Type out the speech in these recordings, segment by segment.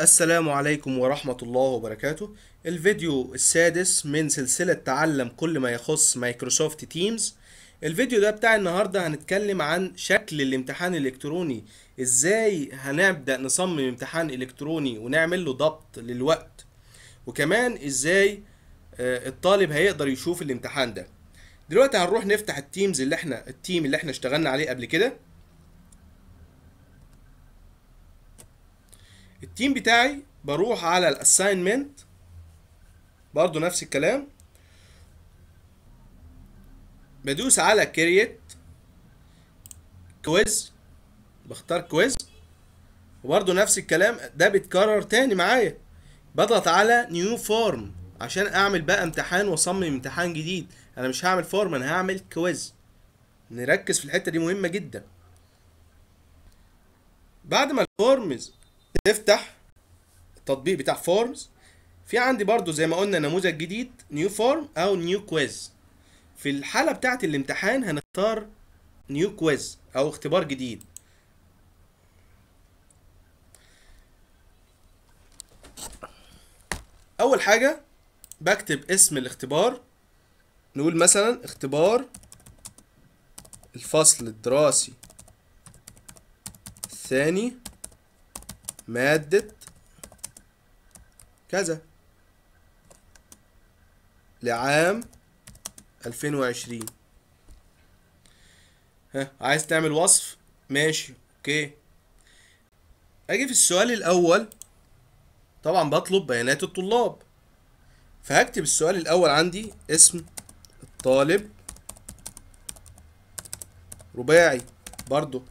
السلام عليكم ورحمة الله وبركاته الفيديو السادس من سلسلة تعلم كل ما يخص مايكروسوفت تيمز الفيديو ده بتاع النهاردة هنتكلم عن شكل الامتحان الالكتروني ازاي هنبدأ نصمم امتحان الكتروني ونعمل له ضبط للوقت وكمان ازاي آه، الطالب هيقدر يشوف الامتحان ده دلوقتي هنروح نفتح التيمز اللي احنا التيم اللي احنا اشتغلنا عليه قبل كده التيم بتاعي بروح على الاساينمنت برضو نفس الكلام بدوس على كريت كويز بختار كويز وبرضو نفس الكلام ده بيتكرر تاني معايا بضغط على نيو فورم عشان اعمل بقى امتحان واصمم امتحان جديد انا مش هعمل فورم انا هعمل كويز نركز في الحته دي مهمه جدا بعد ما الفورمز تفتح التطبيق بتاع فورمز في عندي برضو زي ما قلنا نموذج جديد نيو فورم او نيو كويز في الحاله بتاعه الامتحان هنختار نيو كويز او اختبار جديد اول حاجه بكتب اسم الاختبار نقول مثلا اختبار الفصل الدراسي الثاني مادة كذا لعام 2020 ها عايز تعمل وصف ماشي اوكي اجي في السؤال الاول طبعا بطلب بيانات الطلاب فهكتب السؤال الاول عندي اسم الطالب رباعي برضه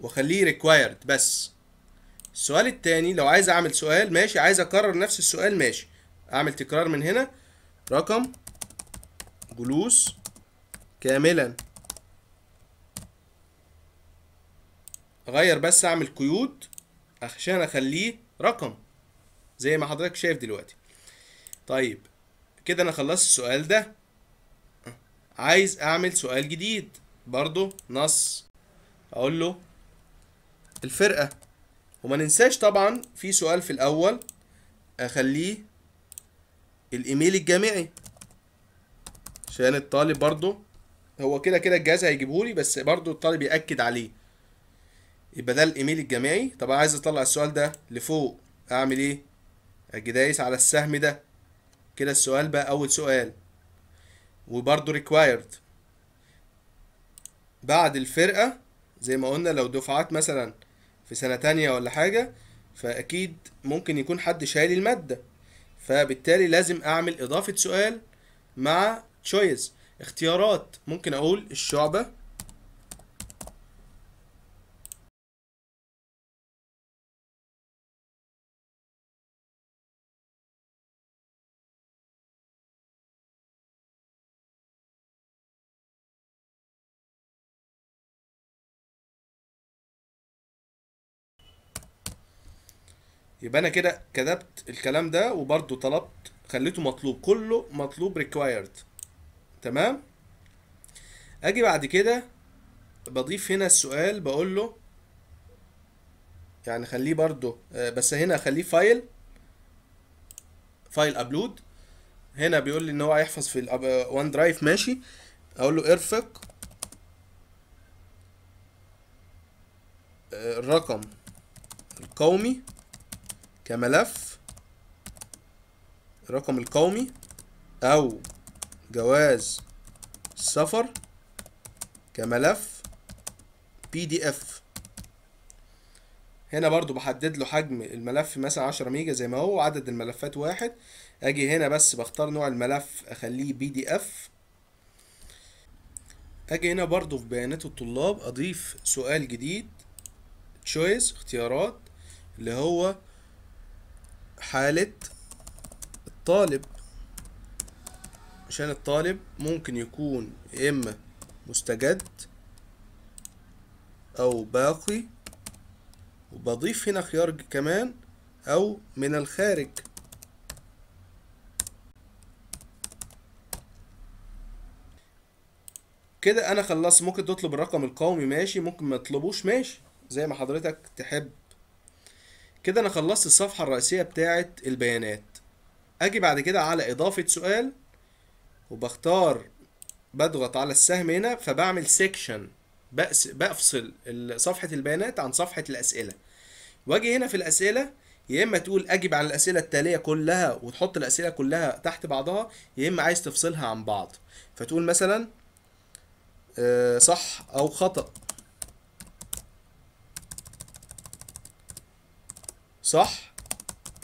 واخليه ريكوايرد بس السؤال التاني لو عايز اعمل سؤال ماشي عايز اكرر نفس السؤال ماشي اعمل تكرار من هنا رقم جلوس كاملا اغير بس اعمل قيود عشان اخليه رقم زي ما حضرتك شايف دلوقتي طيب كده انا خلصت السؤال ده عايز اعمل سؤال جديد برضو نص اقول له الفرقة وما ننساش طبعا في سؤال في الأول أخليه الإيميل الجامعي عشان الطالب برضو هو كده كده الجهاز هيجيبهولي بس برضو الطالب يأكد عليه يبقى ده الإيميل الجامعي طب عايز أطلع السؤال ده لفوق أعمل إيه؟ أجي دايس على السهم ده كده السؤال بقى أول سؤال وبرضو ريكوايرد بعد الفرقة زي ما قلنا لو دفعات مثلا في سنة تانية ولا حاجة فأكيد ممكن يكون حد شايل المادة فبالتالي لازم أعمل إضافة سؤال مع تشويز اختيارات ممكن أقول الشعبة يبقى انا كده كتبت الكلام ده وبرده طلبت خليته مطلوب كله مطلوب required تمام اجي بعد كده بضيف هنا السؤال بقول له يعني خليه برده آه، بس هنا اخليه فايل فايل ابلود هنا بيقول لي ان هو هيحفظ في وان درايف آه، ماشي اقول له ارفق آه، الرقم القومي كملف الرقم القومي او جواز السفر كملف بي دي اف هنا برضو بحدد له حجم الملف مثلا 10 ميجا زي ما هو عدد الملفات واحد اجي هنا بس بختار نوع الملف اخليه بي دي اف اجي هنا برضو في بيانات الطلاب اضيف سؤال جديد تشويس اختيارات اللي هو حالة الطالب عشان الطالب ممكن يكون يا إما مستجد أو باقي وبضيف هنا خيار كمان أو من الخارج كده أنا خلصت ممكن تطلب الرقم القومي ماشي ممكن ما تطلبوش ماشي زي ما حضرتك تحب كده انا خلصت الصفحة الرئيسية بتاعة البيانات اجي بعد كده على اضافة سؤال وبختار بضغط على السهم هنا فبعمل سيكشن بفصل صفحة البيانات عن صفحة الاسئلة واجي هنا في الاسئلة يا اما تقول اجب عن الاسئله التاليه كلها وتحط الاسئله كلها تحت بعضها يا اما عايز تفصلها عن بعض فتقول مثلا آه، صح او خطا صح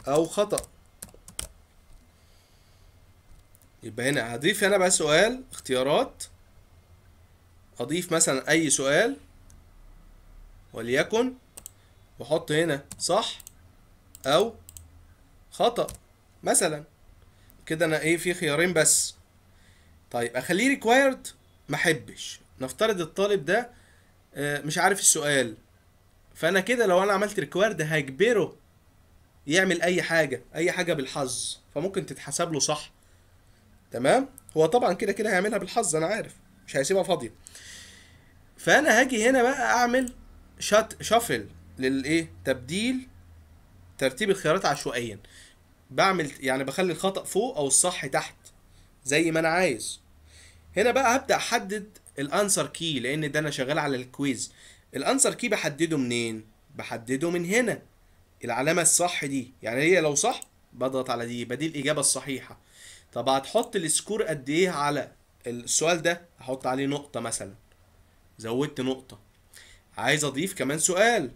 او خطأ يبقى هنا هضيف هنا بقى سؤال اختيارات اضيف مثلا اي سؤال وليكن واحط هنا صح او خطأ مثلا كده انا ايه في خيارين بس طيب اخليه ريكوايرد ما احبش نفترض الطالب ده آه، مش عارف السؤال فانا كده لو انا عملت ريكوايرد هجبره يعمل اي حاجه اي حاجه بالحظ فممكن تتحسب له صح تمام هو طبعا كده كده هيعملها بالحظ انا عارف مش هيسيبها فاضيه فانا هاجي هنا بقى اعمل شات شفل للايه تبديل ترتيب الخيارات عشوائيا بعمل يعني بخلي الخطا فوق او الصح تحت زي ما انا عايز هنا بقى هبدا احدد الانسر كي لان ده انا شغال على الكويز الانسر كي بحدده منين بحدده من هنا العلامه الصح دي يعني هي لو صح بضغط على دي يبقى دي الاجابه الصحيحه طب هتحط السكور قد ايه على السؤال ده هحط عليه نقطه مثلا زودت نقطه عايز اضيف كمان سؤال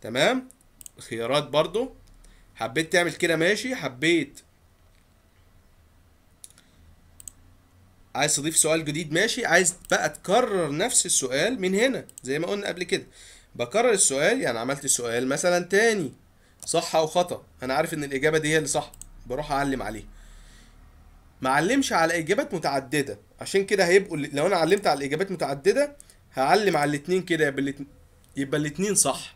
تمام خيارات برضو حبيت تعمل كده ماشي حبيت عايز تضيف سؤال جديد ماشي عايز بقى تكرر نفس السؤال من هنا زي ما قلنا قبل كده بكرر السؤال يعني عملت السؤال مثلا تاني صح او خطا انا عارف ان الاجابه دي هي اللي صح بروح اعلم عليه ما علمش على اجابات متعدده عشان كده هيبقوا لو انا علمت على الاجابات متعدده هعلم على الاتنين كده يبقى الاتنين صح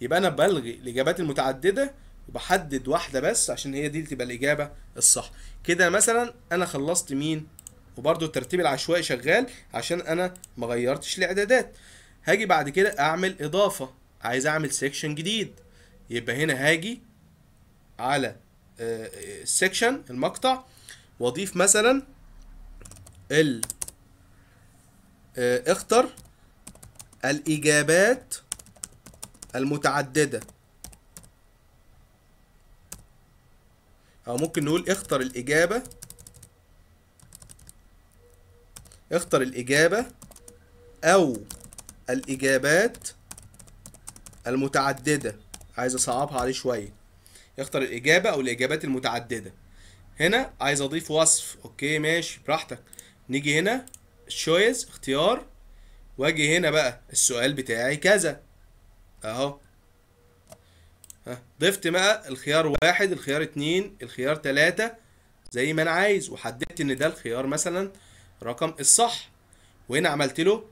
يبقى انا بلغي الاجابات المتعدده وبحدد واحده بس عشان هي دي تبقى الاجابه الصح كده مثلا انا خلصت مين وبرده الترتيب العشوائي شغال عشان انا ما غيرتش الاعدادات هاجي بعد كده اعمل اضافه عايز اعمل سيكشن جديد يبقى هنا هاجي على السيكشن آه، المقطع واضيف مثلا ال آه، اختر الاجابات المتعدده او ممكن نقول اختر الاجابه اختر الاجابه او الإجابات المتعددة عايز أصعبها عليه شوية يختار الإجابة أو الإجابات المتعددة هنا عايز أضيف وصف أوكي ماشي براحتك نيجي هنا شويز اختيار واجي هنا بقى السؤال بتاعي كذا أهو ضفت بقى الخيار واحد الخيار اتنين الخيار تلاتة زي ما أنا عايز وحددت إن ده الخيار مثلا رقم الصح وهنا عملت له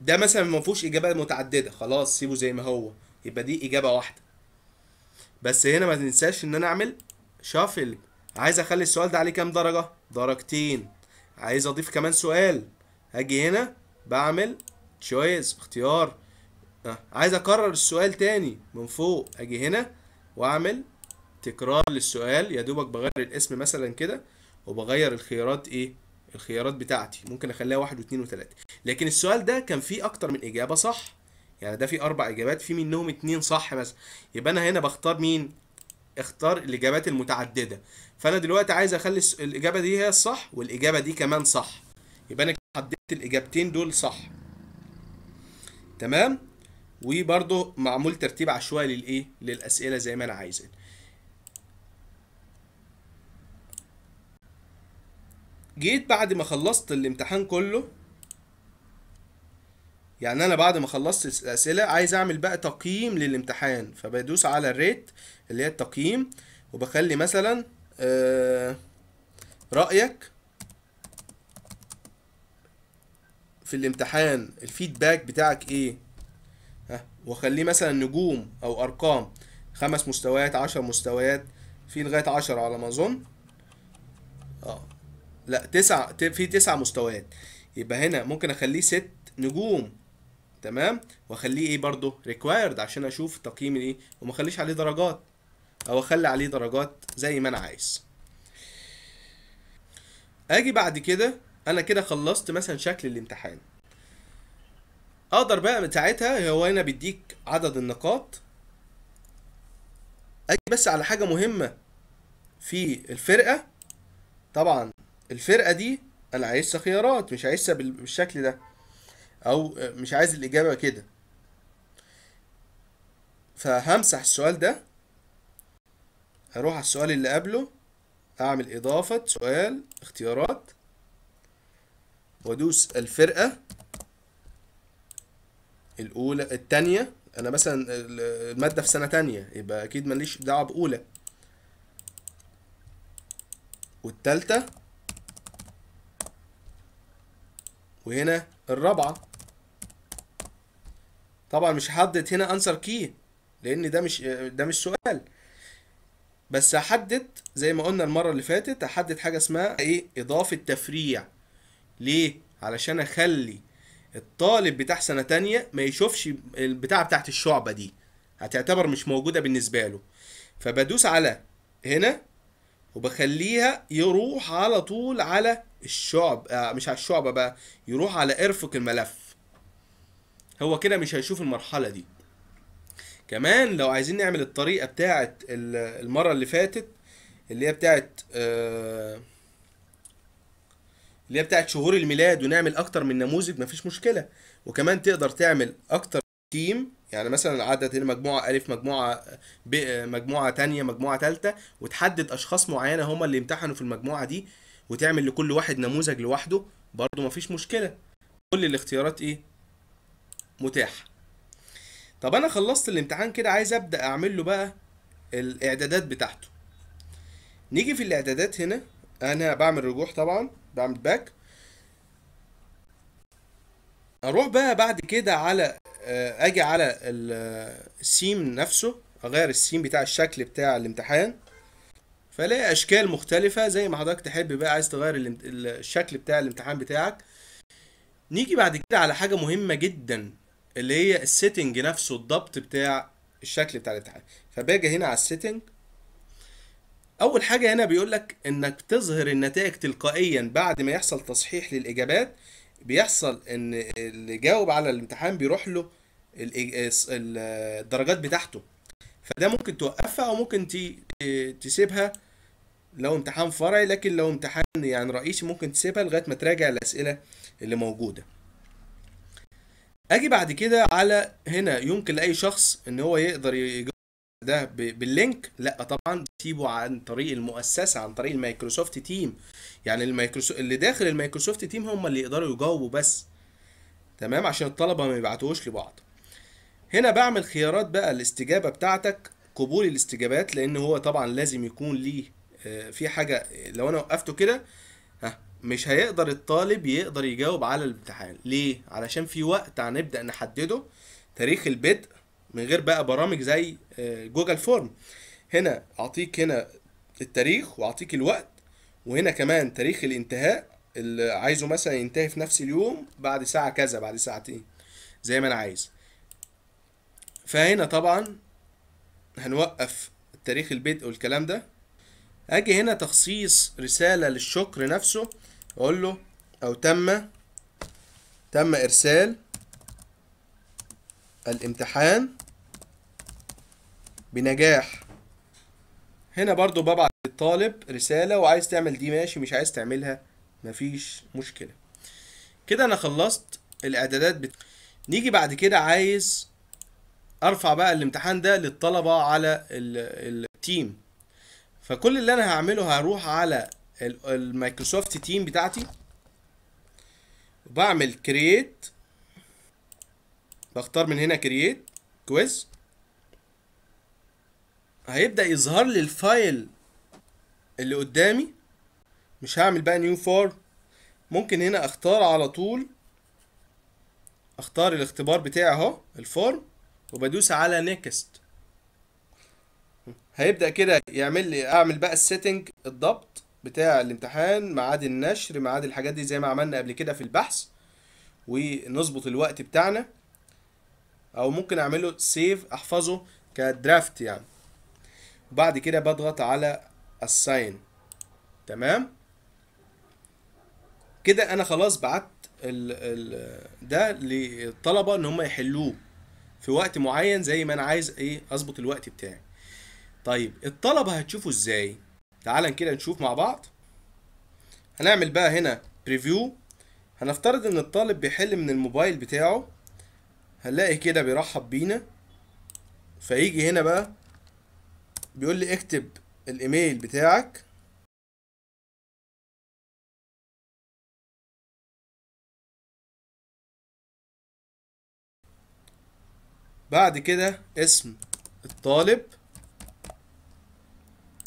ده مثلا ما فيهوش اجابه متعدده خلاص سيبه زي ما هو يبقى دي اجابه واحده بس هنا ما تنساش ان انا اعمل شافل عايز اخلي السؤال ده عليه كام درجه درجتين عايز اضيف كمان سؤال هاجي هنا بعمل تشويس اختيار أه. عايز اكرر السؤال تاني من فوق اجي هنا واعمل تكرار للسؤال يا دوبك بغير الاسم مثلا كده وبغير الخيارات ايه الخيارات بتاعتي ممكن اخليها واحد واثنين وثلاثة لكن السؤال ده كان فيه اكتر من اجابة صح يعني ده فيه اربع اجابات فيه منهم اتنين صح مثلا يبقى انا هنا بختار مين اختار الاجابات المتعددة فانا دلوقتي عايز اخلي الاجابة دي هي الصح والاجابة دي كمان صح يبقى انا حددت الاجابتين دول صح تمام وبرده معمول ترتيب عشوائي للايه للاسئله زي ما انا عايزه جيت بعد ما خلصت الامتحان كله يعني انا بعد ما خلصت الاسئله عايز اعمل بقى تقييم للامتحان فبدوس على الريت اللي هي التقييم وبخلي مثلا آه، رايك في الامتحان الفيدباك بتاعك ايه ها واخليه مثلا نجوم او ارقام خمس مستويات عشر مستويات في لغايه عشر على ما اظن اه لا تسع في تسع مستويات يبقى هنا ممكن اخليه ست نجوم تمام واخليه ايه برضو ريكوايرد عشان اشوف تقييم ايه وما اخليش عليه درجات او اخلي عليه درجات زي ما انا عايز اجي بعد كده انا كده خلصت مثلا شكل الامتحان اقدر بقى ساعتها هو هنا بيديك عدد النقاط اجي بس على حاجه مهمه في الفرقه طبعا الفرقه دي انا عايزها خيارات مش عايزها بالشكل ده او مش عايز الاجابه كده فهمسح السؤال ده هروح على السؤال اللي قبله اعمل اضافه سؤال اختيارات وادوس الفرقه الاولى الثانيه انا مثلا الماده في سنه تانية يبقى اكيد ماليش دعوه باولى والثالثه وهنا الرابعه طبعا مش هحدد هنا انسر كي لان ده مش ده مش سؤال بس هحدد زي ما قلنا المره اللي فاتت هحدد حاجه اسمها ايه اضافه تفريع ليه علشان اخلي الطالب بتاع سنه تانية ما يشوفش البتاعه بتاعت الشعبه دي هتعتبر مش موجوده بالنسبه له فبدوس على هنا وبخليها يروح على طول على الشعب آه، مش على الشعبة بقى يروح على إرفق الملف هو كده مش هيشوف المرحلة دي كمان لو عايزين نعمل الطريقة بتاعت المرة اللي فاتت اللي هي بتاعت آه، اللي هي بتاعت شهور الميلاد ونعمل اكتر من نموذج مفيش مشكله وكمان تقدر تعمل اكتر تيم يعني مثلا عدد هنا مجموعه الف مجموعه ب مجموعه تانية مجموعه تالتة وتحدد اشخاص معينه هم اللي امتحنوا في المجموعه دي وتعمل لكل واحد نموذج لوحده برضو مفيش مشكلة كل الاختيارات ايه متاحة طب انا خلصت الامتحان كده عايز ابدأ اعمل له بقى الاعدادات بتاعته نيجي في الاعدادات هنا انا بعمل رجوع طبعا بعمل باك اروح بقى بعد كده على آه، اجي على آه، السيم نفسه اغير السيم بتاع الشكل بتاع الامتحان فلاقي اشكال مختلفه زي ما حضرتك تحب بقى عايز تغير الشكل بتاع الامتحان بتاعك نيجي بعد كده على حاجه مهمه جدا اللي هي السيتنج نفسه الضبط بتاع الشكل بتاع الامتحان فباجي هنا على السيتنج اول حاجه هنا بيقول لك انك تظهر النتائج تلقائيا بعد ما يحصل تصحيح للاجابات بيحصل ان اللي جاوب على الامتحان بيروح له الدرجات بتاعته فده ممكن توقفها او ممكن تسيبها لو امتحان فرعي لكن لو امتحان يعني رئيسي ممكن تسيبها لغايه ما تراجع الاسئله اللي موجوده اجي بعد كده على هنا يمكن لاي شخص ان هو يقدر يجاوب ده باللينك لا طبعا تسيبه عن طريق المؤسسه عن طريق المايكروسوفت تيم يعني المايكروسوفت اللي داخل المايكروسوفت تيم هم اللي يقدروا يجاوبوا بس تمام عشان الطلبه ما يبعتوش لبعض هنا بعمل خيارات بقى الاستجابه بتاعتك قبول الاستجابات لان هو طبعا لازم يكون ليه آه، في حاجه لو انا وقفته كده ها مش هيقدر الطالب يقدر يجاوب على الامتحان ليه علشان في وقت هنبدا نحدده تاريخ البدء من غير بقى برامج زي آه، جوجل فورم هنا اعطيك هنا التاريخ واعطيك الوقت وهنا كمان تاريخ الانتهاء اللي عايزه مثلا ينتهي في نفس اليوم بعد ساعه كذا بعد ساعتين زي ما انا عايز فهنا طبعا هنوقف تاريخ البدء والكلام ده اجي هنا تخصيص رسالة للشكر نفسه اقول له او تم تم ارسال الامتحان بنجاح هنا برضو ببعت للطالب رسالة وعايز تعمل دي ماشي مش عايز تعملها مفيش مشكلة كده انا خلصت الاعدادات بت... نيجي بعد كده عايز ارفع بقى الامتحان ده للطلبة على التيم فكل اللي انا هعمله هروح على المايكروسوفت تيم بتاعتي وبعمل كرييت بختار من هنا كرييت كويز هيبدا يظهر لي الفايل اللي قدامي مش هعمل بقى نيو فور ممكن هنا اختار على طول اختار الاختبار بتاعي اهو الفورم وبدوس على نيكست هيبدا كده يعمل لي اعمل بقى السيتنج الضبط بتاع الامتحان ميعاد النشر ميعاد الحاجات دي زي ما عملنا قبل كده في البحث ونظبط الوقت بتاعنا او ممكن اعمله سيف احفظه كدرافت يعني وبعد كده بضغط على الساين تمام كده انا خلاص بعت ال ال ده للطلبه ان هم يحلوه في وقت معين زي ما انا عايز ايه اظبط الوقت بتاعي طيب الطلبة هتشوفه ازاي تعالى كده نشوف مع بعض هنعمل بقى هنا بريفيو هنفترض ان الطالب بيحل من الموبايل بتاعه هنلاقي كده بيرحب بينا فيجي هنا بقى بيقول لي اكتب الايميل بتاعك بعد كده اسم الطالب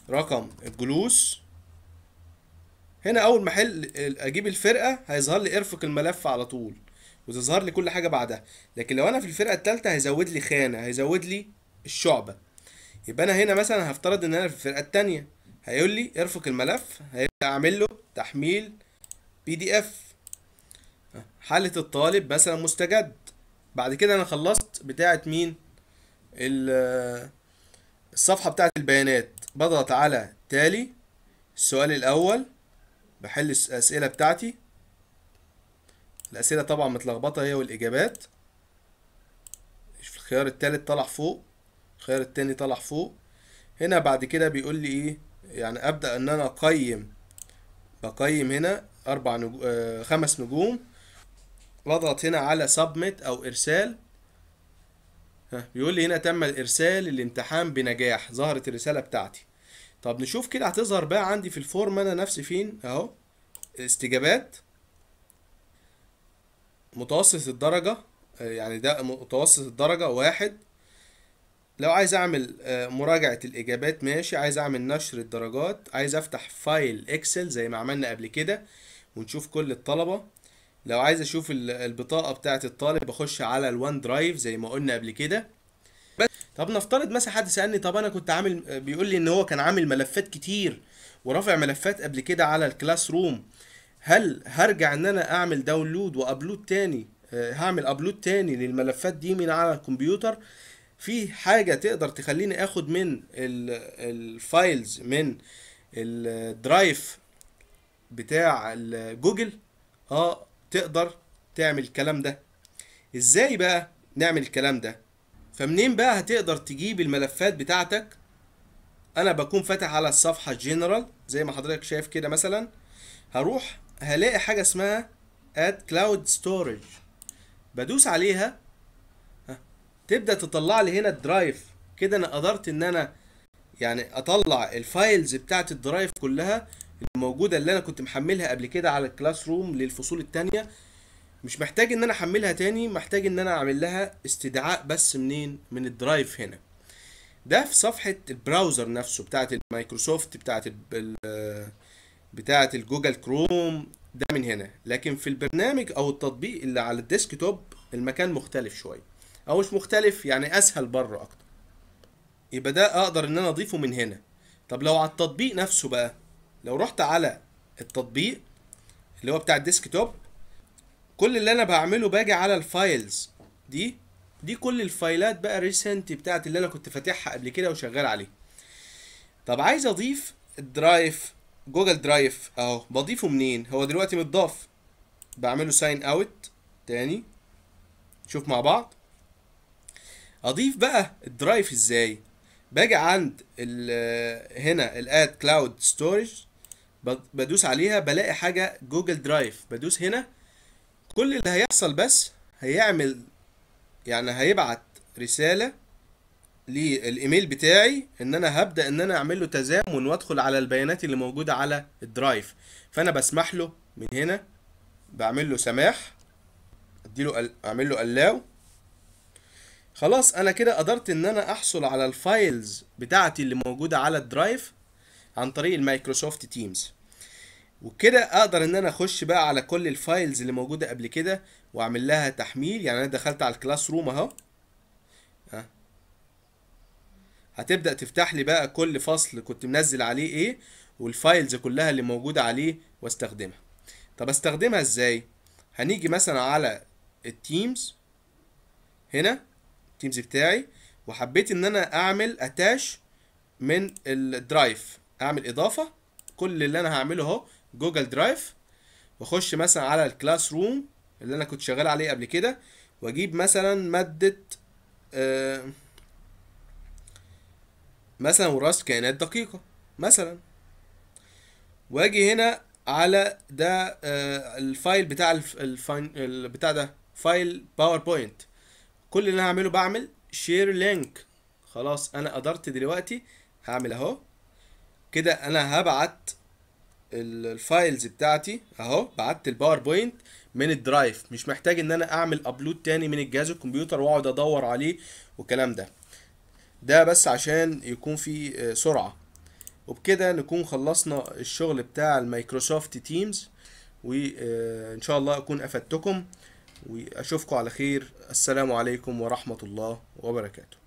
رقم الجلوس هنا اول ما احل اجيب الفرقه هيظهر لي ارفق الملف على طول وتظهر لي كل حاجه بعدها لكن لو انا في الفرقه الثالثه هيزود لي خانه هيزود لي الشعبه يبقى انا هنا مثلا هفترض ان انا في الفرقه الثانيه هيقول لي ارفق الملف هيبدا اعمل له تحميل بي دي اف حاله الطالب مثلا مستجد بعد كده انا خلصت بتاعه مين الصفحه بتاعه البيانات بضغط على تالي السؤال الأول بحل الأسئلة بتاعتي الأسئلة طبعا متلخبطة هي والإجابات الخيار التالت طلع فوق الخيار التاني طلع فوق هنا بعد كده بيقول لي إيه يعني أبدأ إن أنا أقيم بقيم هنا أربع نجو... آه خمس نجوم بضغط هنا على سبميت أو إرسال بيقول لي هنا تم الارسال الامتحان بنجاح ظهرت الرساله بتاعتي طب نشوف كده هتظهر بقى عندي في الفورم انا نفسي فين اهو استجابات متوسط الدرجه آه، يعني ده متوسط الدرجه واحد لو عايز اعمل آه، مراجعه الاجابات ماشي عايز اعمل نشر الدرجات عايز افتح فايل اكسل زي ما عملنا قبل كده ونشوف كل الطلبه لو عايز اشوف البطاقه بتاعه الطالب بخش على الوان درايف زي ما قلنا قبل كده بس طب نفترض مثلا حد سالني طب انا كنت عامل بيقول لي ان هو كان عامل ملفات كتير ورافع ملفات قبل كده على الكلاس روم هل هرجع ان انا اعمل داونلود وابلود تاني آه، هعمل ابلود تاني للملفات دي من على الكمبيوتر في حاجه تقدر تخليني اخد من الفايلز من الدرايف بتاع جوجل اه تقدر تعمل الكلام ده ازاي بقى نعمل الكلام ده فمنين بقى هتقدر تجيب الملفات بتاعتك انا بكون فاتح على الصفحة جنرال زي ما حضرتك شايف كده مثلا هروح هلاقي حاجة اسمها اد كلاود ستورج بدوس عليها تبدأ تطلع لي هنا الدرايف كده انا قدرت ان انا يعني اطلع الفايلز بتاعت الدرايف كلها الموجوده اللي انا كنت محملها قبل كده على الكلاس روم للفصول الثانيه مش محتاج ان انا احملها تاني محتاج ان انا اعمل لها استدعاء بس منين من الدرايف هنا ده في صفحه البراوزر نفسه بتاعه المايكروسوفت بتاعه آه، بتاعه الجوجل كروم ده من هنا لكن في البرنامج او التطبيق اللي على الديسك توب المكان مختلف شويه او مش مختلف يعني اسهل بره اكتر يبقى ده اقدر ان انا اضيفه من هنا طب لو على التطبيق نفسه بقى لو رحت على التطبيق اللي هو بتاع الديسكتوب كل اللي انا بعمله باجي على الفايلز دي دي كل الفايلات بقى ريسنت بتاعت اللي انا كنت فاتحها قبل كده وشغال عليه طب عايز اضيف الدرايف جوجل درايف اهو بضيفه منين هو دلوقتي متضاف بعمله ساين اوت تاني شوف مع بعض اضيف بقى الدرايف ازاي باجي عند هنا الاد كلاود ستورج بدوس عليها بلاقي حاجة جوجل درايف بدوس هنا كل اللي هيحصل بس هيعمل يعني هيبعت رسالة للايميل بتاعي ان انا هبدا ان انا اعمل له تزامن وادخل على البيانات اللي موجوده على الدرايف فانا بسمح له من هنا بعمل له سماح اديله اعمل له الاو خلاص انا كده قدرت ان انا احصل على الفايلز بتاعتي اللي موجوده على الدرايف عن طريق المايكروسوفت تيمز وكده اقدر ان انا اخش بقى على كل الفايلز اللي موجوده قبل كده واعمل لها تحميل يعني انا دخلت على الكلاس روم اهو هتبدا تفتح لي بقى كل فصل كنت منزل عليه ايه والفايلز كلها اللي موجوده عليه واستخدمها طب استخدمها ازاي هنيجي مثلا على التيمز هنا التيمز بتاعي وحبيت ان انا اعمل اتاش من الدرايف اعمل اضافه كل اللي انا هعمله اهو جوجل درايف واخش مثلا على الكلاس روم اللي انا كنت شغال عليه قبل كده واجيب مثلا ماده آه، مثلا وراثه كائنات دقيقه مثلا واجي هنا على ده آه، الفايل بتاع الفاين بتاع ده فايل باوربوينت كل اللي انا هعمله بعمل شير لينك خلاص انا قدرت دلوقتي هعمل اهو كده انا هبعت الفايلز بتاعتي اهو بعت الباوربوينت من الدرايف مش محتاج ان انا اعمل ابلود تاني من الجهاز الكمبيوتر واقعد ادور عليه والكلام ده ده بس عشان يكون في آه، سرعه وبكده نكون خلصنا الشغل بتاع المايكروسوفت تيمز وان شاء الله اكون افدتكم واشوفكم على خير السلام عليكم ورحمه الله وبركاته